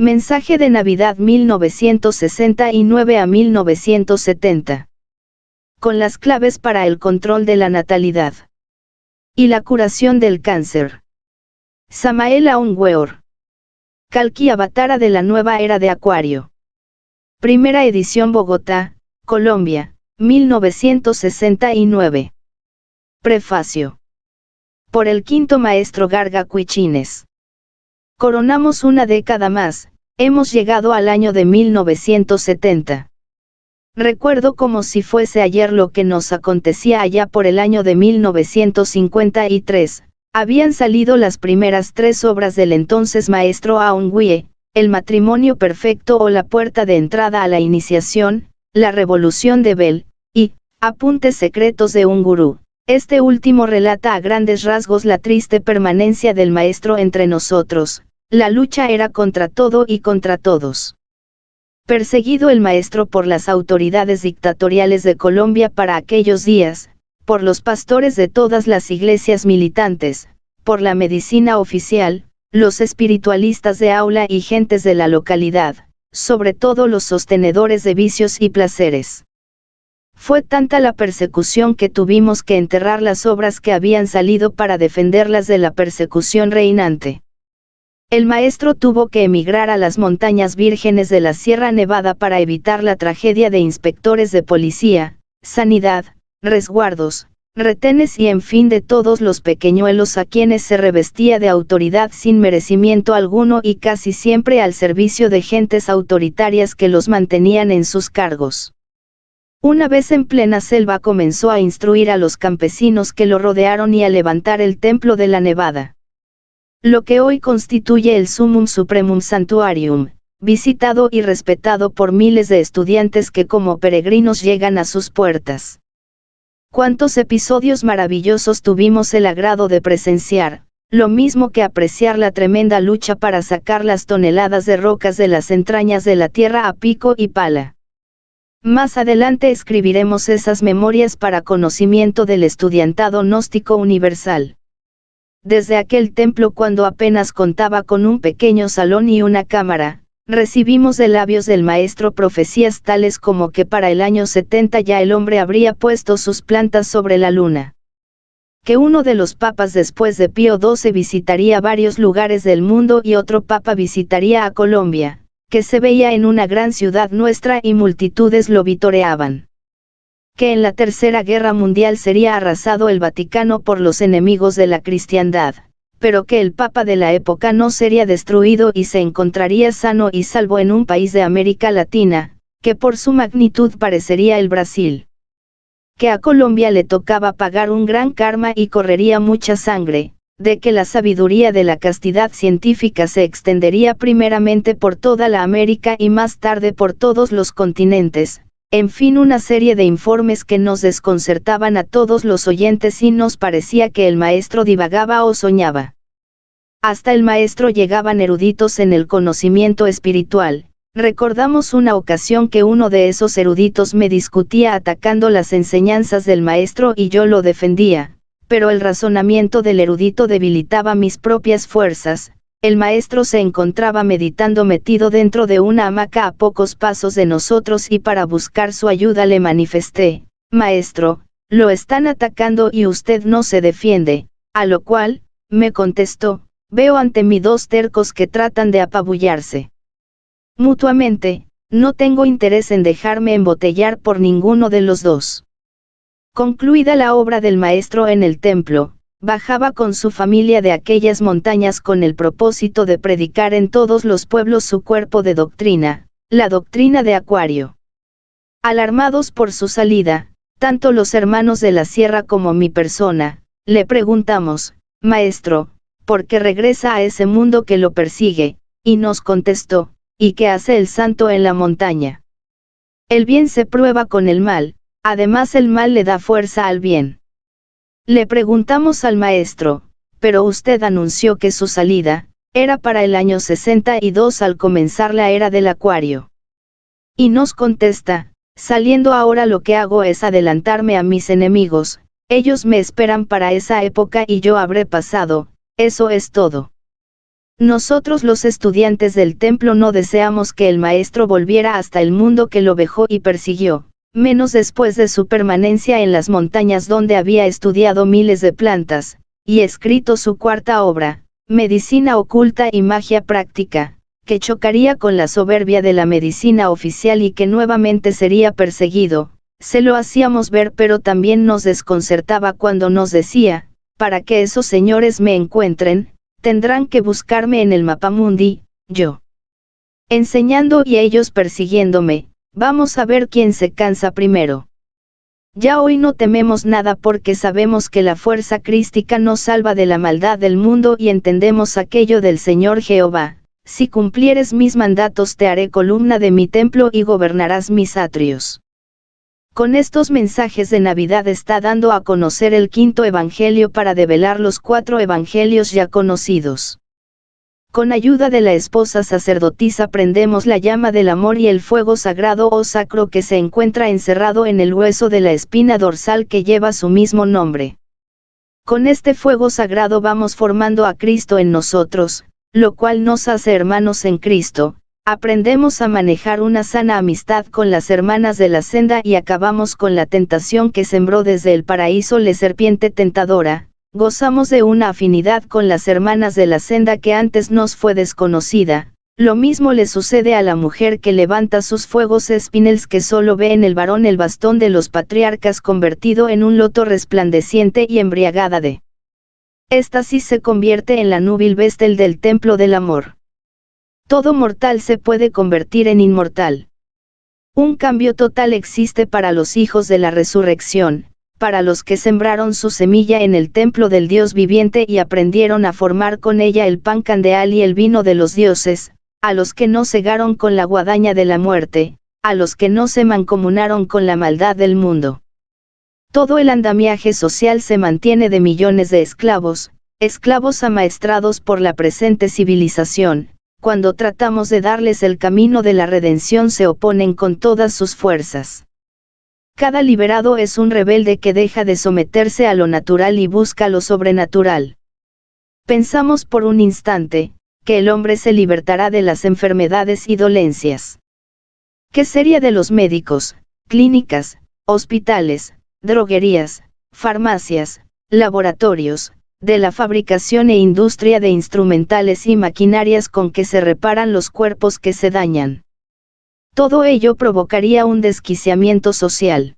Mensaje de Navidad 1969 a 1970. Con las claves para el control de la natalidad. Y la curación del cáncer. Samael Aun Weor. Kalki Avatara de la Nueva Era de Acuario. Primera edición Bogotá, Colombia, 1969. Prefacio. Por el quinto maestro Garga Cuichines. Coronamos una década más, Hemos llegado al año de 1970. Recuerdo como si fuese ayer lo que nos acontecía allá por el año de 1953. Habían salido las primeras tres obras del entonces maestro Aung Wye, El matrimonio perfecto o La puerta de entrada a la iniciación, La revolución de Bell, y Apuntes secretos de un gurú. Este último relata a grandes rasgos la triste permanencia del maestro entre nosotros, la lucha era contra todo y contra todos. Perseguido el maestro por las autoridades dictatoriales de Colombia para aquellos días, por los pastores de todas las iglesias militantes, por la medicina oficial, los espiritualistas de aula y gentes de la localidad, sobre todo los sostenedores de vicios y placeres. Fue tanta la persecución que tuvimos que enterrar las obras que habían salido para defenderlas de la persecución reinante. El maestro tuvo que emigrar a las montañas vírgenes de la Sierra Nevada para evitar la tragedia de inspectores de policía, sanidad, resguardos, retenes y en fin de todos los pequeñuelos a quienes se revestía de autoridad sin merecimiento alguno y casi siempre al servicio de gentes autoritarias que los mantenían en sus cargos. Una vez en plena selva comenzó a instruir a los campesinos que lo rodearon y a levantar el templo de la Nevada lo que hoy constituye el Summum Supremum Santuarium, visitado y respetado por miles de estudiantes que como peregrinos llegan a sus puertas. Cuántos episodios maravillosos tuvimos el agrado de presenciar, lo mismo que apreciar la tremenda lucha para sacar las toneladas de rocas de las entrañas de la tierra a pico y pala. Más adelante escribiremos esas memorias para conocimiento del estudiantado gnóstico universal. Desde aquel templo cuando apenas contaba con un pequeño salón y una cámara, recibimos de labios del maestro profecías tales como que para el año 70 ya el hombre habría puesto sus plantas sobre la luna. Que uno de los papas después de Pío XII visitaría varios lugares del mundo y otro papa visitaría a Colombia, que se veía en una gran ciudad nuestra y multitudes lo vitoreaban que en la Tercera Guerra Mundial sería arrasado el Vaticano por los enemigos de la cristiandad, pero que el Papa de la época no sería destruido y se encontraría sano y salvo en un país de América Latina, que por su magnitud parecería el Brasil. Que a Colombia le tocaba pagar un gran karma y correría mucha sangre, de que la sabiduría de la castidad científica se extendería primeramente por toda la América y más tarde por todos los continentes, en fin una serie de informes que nos desconcertaban a todos los oyentes y nos parecía que el maestro divagaba o soñaba. Hasta el maestro llegaban eruditos en el conocimiento espiritual, recordamos una ocasión que uno de esos eruditos me discutía atacando las enseñanzas del maestro y yo lo defendía, pero el razonamiento del erudito debilitaba mis propias fuerzas, el maestro se encontraba meditando metido dentro de una hamaca a pocos pasos de nosotros y para buscar su ayuda le manifesté, Maestro, lo están atacando y usted no se defiende, a lo cual, me contestó, veo ante mí dos tercos que tratan de apabullarse. Mutuamente, no tengo interés en dejarme embotellar por ninguno de los dos. Concluida la obra del maestro en el templo, bajaba con su familia de aquellas montañas con el propósito de predicar en todos los pueblos su cuerpo de doctrina, la doctrina de Acuario. Alarmados por su salida, tanto los hermanos de la sierra como mi persona, le preguntamos, Maestro, ¿por qué regresa a ese mundo que lo persigue? Y nos contestó, ¿y qué hace el santo en la montaña? El bien se prueba con el mal, además el mal le da fuerza al bien. Le preguntamos al maestro, pero usted anunció que su salida, era para el año 62 al comenzar la era del acuario. Y nos contesta, saliendo ahora lo que hago es adelantarme a mis enemigos, ellos me esperan para esa época y yo habré pasado, eso es todo. Nosotros los estudiantes del templo no deseamos que el maestro volviera hasta el mundo que lo dejó y persiguió, menos después de su permanencia en las montañas donde había estudiado miles de plantas, y escrito su cuarta obra, Medicina oculta y magia práctica, que chocaría con la soberbia de la medicina oficial y que nuevamente sería perseguido, se lo hacíamos ver pero también nos desconcertaba cuando nos decía, para que esos señores me encuentren, tendrán que buscarme en el mapamundi, yo enseñando y ellos persiguiéndome, Vamos a ver quién se cansa primero. Ya hoy no tememos nada porque sabemos que la fuerza crística nos salva de la maldad del mundo y entendemos aquello del Señor Jehová, si cumplieres mis mandatos te haré columna de mi templo y gobernarás mis atrios. Con estos mensajes de Navidad está dando a conocer el quinto Evangelio para develar los cuatro Evangelios ya conocidos. Con ayuda de la esposa sacerdotisa prendemos la llama del amor y el fuego sagrado o sacro que se encuentra encerrado en el hueso de la espina dorsal que lleva su mismo nombre. Con este fuego sagrado vamos formando a Cristo en nosotros, lo cual nos hace hermanos en Cristo, aprendemos a manejar una sana amistad con las hermanas de la senda y acabamos con la tentación que sembró desde el paraíso la serpiente tentadora, gozamos de una afinidad con las hermanas de la senda que antes nos fue desconocida, lo mismo le sucede a la mujer que levanta sus fuegos espinels que solo ve en el varón el bastón de los patriarcas convertido en un loto resplandeciente y embriagada de. Esta sí se convierte en la núbil bestel del templo del amor. Todo mortal se puede convertir en inmortal. Un cambio total existe para los hijos de la resurrección, para los que sembraron su semilla en el templo del Dios viviente y aprendieron a formar con ella el pan candeal y el vino de los dioses, a los que no cegaron con la guadaña de la muerte, a los que no se mancomunaron con la maldad del mundo. Todo el andamiaje social se mantiene de millones de esclavos, esclavos amaestrados por la presente civilización, cuando tratamos de darles el camino de la redención se oponen con todas sus fuerzas. Cada liberado es un rebelde que deja de someterse a lo natural y busca lo sobrenatural. Pensamos por un instante, que el hombre se libertará de las enfermedades y dolencias. ¿Qué sería de los médicos, clínicas, hospitales, droguerías, farmacias, laboratorios, de la fabricación e industria de instrumentales y maquinarias con que se reparan los cuerpos que se dañan? Todo ello provocaría un desquiciamiento social.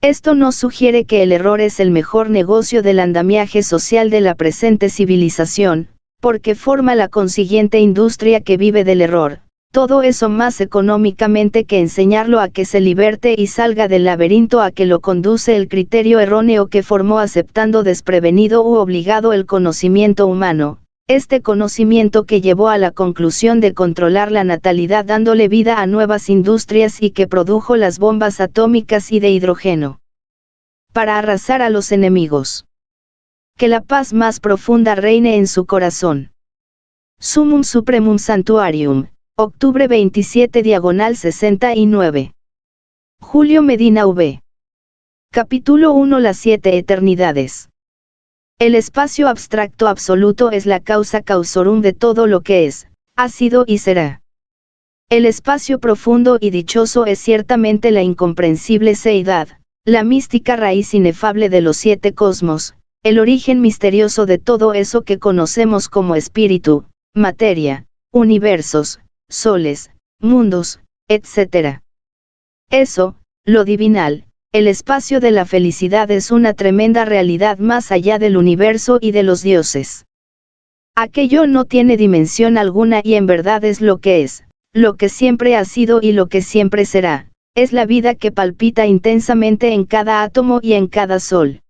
Esto no sugiere que el error es el mejor negocio del andamiaje social de la presente civilización, porque forma la consiguiente industria que vive del error, todo eso más económicamente que enseñarlo a que se liberte y salga del laberinto a que lo conduce el criterio erróneo que formó aceptando desprevenido u obligado el conocimiento humano, este conocimiento que llevó a la conclusión de controlar la natalidad dándole vida a nuevas industrias y que produjo las bombas atómicas y de hidrógeno. Para arrasar a los enemigos. Que la paz más profunda reine en su corazón. Sumum Supremum Santuarium, octubre 27 diagonal 69. Julio Medina V. Capítulo 1 Las siete eternidades. El espacio abstracto absoluto es la causa causorum de todo lo que es, ha sido y será. El espacio profundo y dichoso es ciertamente la incomprensible seidad, la mística raíz inefable de los siete cosmos, el origen misterioso de todo eso que conocemos como espíritu, materia, universos, soles, mundos, etc. Eso, lo divinal, el espacio de la felicidad es una tremenda realidad más allá del universo y de los dioses. Aquello no tiene dimensión alguna y en verdad es lo que es, lo que siempre ha sido y lo que siempre será, es la vida que palpita intensamente en cada átomo y en cada sol.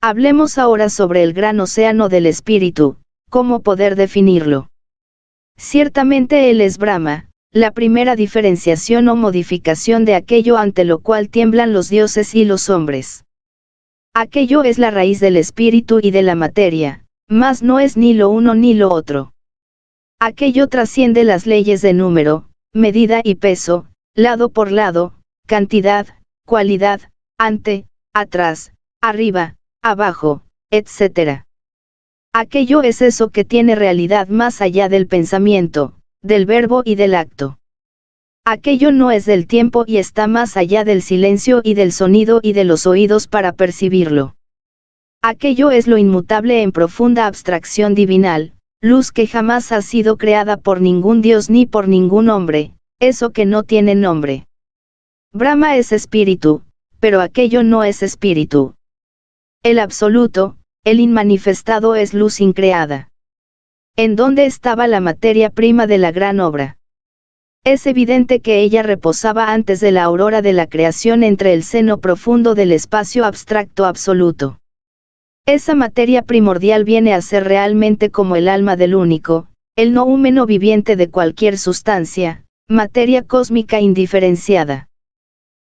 Hablemos ahora sobre el gran océano del espíritu, cómo poder definirlo. Ciertamente él es Brahma, la primera diferenciación o modificación de aquello ante lo cual tiemblan los dioses y los hombres. Aquello es la raíz del espíritu y de la materia, mas no es ni lo uno ni lo otro. Aquello trasciende las leyes de número, medida y peso, lado por lado, cantidad, cualidad, ante, atrás, arriba, abajo, etc. Aquello es eso que tiene realidad más allá del pensamiento, del verbo y del acto. Aquello no es del tiempo y está más allá del silencio y del sonido y de los oídos para percibirlo. Aquello es lo inmutable en profunda abstracción divinal, luz que jamás ha sido creada por ningún dios ni por ningún hombre, eso que no tiene nombre. Brahma es espíritu, pero aquello no es espíritu. El absoluto, el inmanifestado es luz increada en dónde estaba la materia prima de la gran obra. Es evidente que ella reposaba antes de la aurora de la creación entre el seno profundo del espacio abstracto absoluto. Esa materia primordial viene a ser realmente como el alma del único, el no húmeno viviente de cualquier sustancia, materia cósmica indiferenciada.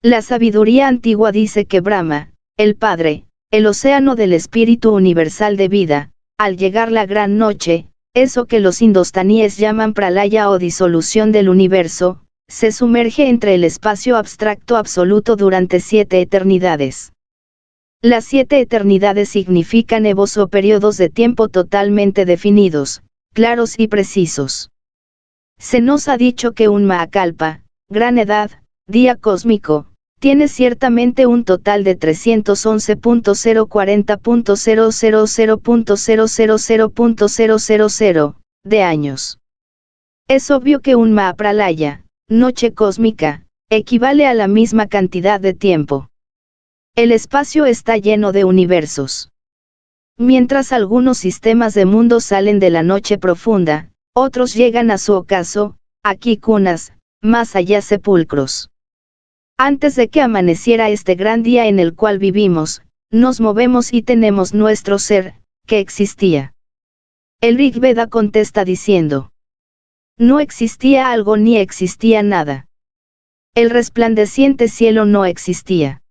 La sabiduría antigua dice que Brahma, el Padre, el océano del espíritu universal de vida, al llegar la gran noche, eso que los indostaníes llaman pralaya o disolución del universo, se sumerge entre el espacio abstracto absoluto durante siete eternidades. Las siete eternidades significan evos o periodos de tiempo totalmente definidos, claros y precisos. Se nos ha dicho que un Maakalpa, gran edad, día cósmico, tiene ciertamente un total de 311.040.000.000.000 de años. Es obvio que un Mahapralaya, noche cósmica, equivale a la misma cantidad de tiempo. El espacio está lleno de universos. Mientras algunos sistemas de mundos salen de la noche profunda, otros llegan a su ocaso, aquí cunas, más allá sepulcros. Antes de que amaneciera este gran día en el cual vivimos, nos movemos y tenemos nuestro ser, que existía. El Rig Veda contesta diciendo. No existía algo ni existía nada. El resplandeciente cielo no existía.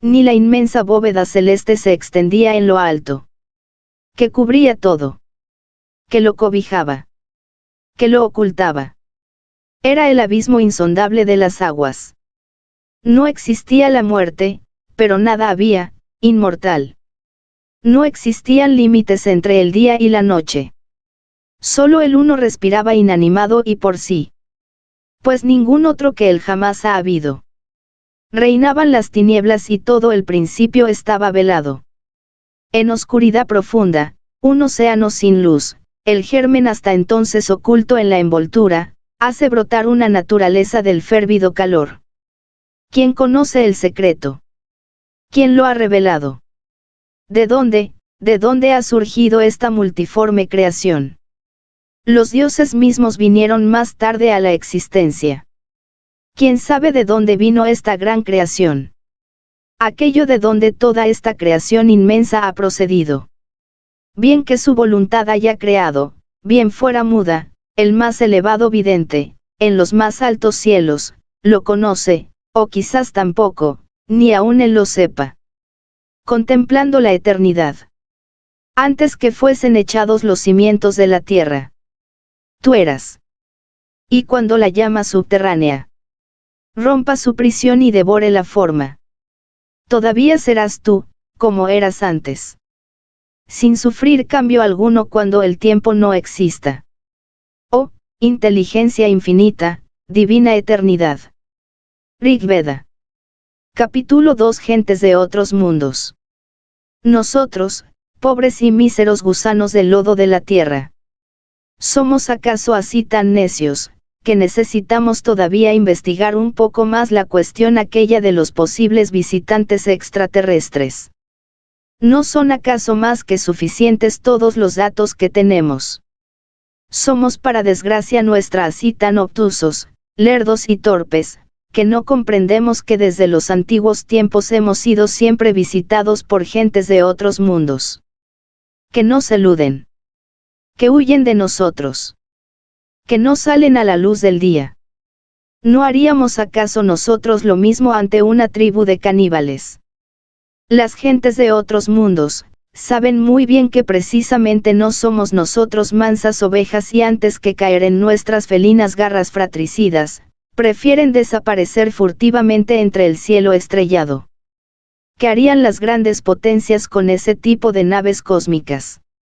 Ni la inmensa bóveda celeste se extendía en lo alto. Que cubría todo. Que lo cobijaba. Que lo ocultaba. Era el abismo insondable de las aguas. No existía la muerte, pero nada había, inmortal. No existían límites entre el día y la noche. Solo el uno respiraba inanimado y por sí. Pues ningún otro que él jamás ha habido. Reinaban las tinieblas y todo el principio estaba velado. En oscuridad profunda, un océano sin luz, el germen hasta entonces oculto en la envoltura, hace brotar una naturaleza del férvido calor. ¿Quién conoce el secreto? ¿Quién lo ha revelado? ¿De dónde, de dónde ha surgido esta multiforme creación? Los dioses mismos vinieron más tarde a la existencia. ¿Quién sabe de dónde vino esta gran creación? Aquello de donde toda esta creación inmensa ha procedido. Bien que su voluntad haya creado, bien fuera muda, el más elevado vidente, en los más altos cielos, lo conoce, o quizás tampoco, ni aún él lo sepa. Contemplando la eternidad. Antes que fuesen echados los cimientos de la tierra. Tú eras. Y cuando la llama subterránea rompa su prisión y devore la forma. Todavía serás tú, como eras antes. Sin sufrir cambio alguno cuando el tiempo no exista. Oh, inteligencia infinita, divina eternidad. Rigveda, Capítulo 2 Gentes de otros mundos. Nosotros, pobres y míseros gusanos del lodo de la tierra. ¿Somos acaso así tan necios, que necesitamos todavía investigar un poco más la cuestión aquella de los posibles visitantes extraterrestres? ¿No son acaso más que suficientes todos los datos que tenemos? Somos para desgracia nuestra así tan obtusos, lerdos y torpes, que no comprendemos que desde los antiguos tiempos hemos sido siempre visitados por gentes de otros mundos. Que nos eluden. Que huyen de nosotros. Que no salen a la luz del día. ¿No haríamos acaso nosotros lo mismo ante una tribu de caníbales? Las gentes de otros mundos, saben muy bien que precisamente no somos nosotros mansas ovejas y antes que caer en nuestras felinas garras fratricidas, prefieren desaparecer furtivamente entre el cielo estrellado. ¿Qué harían las grandes potencias con ese tipo de naves cósmicas?